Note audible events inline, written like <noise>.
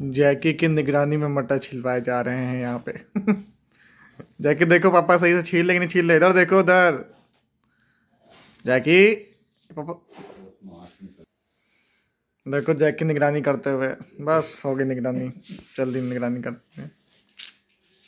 जैकी की निगरानी में मटर छिलवाए जा रहे हैं यहाँ पे <laughs> जैकी देखो पापा सही से छील लेकिन छील ले इधर देखो उधर जैकी पापा देखो जैकी निगरानी करते हुए बस हो गई निगरानी जल्दी निगरानी करते हैं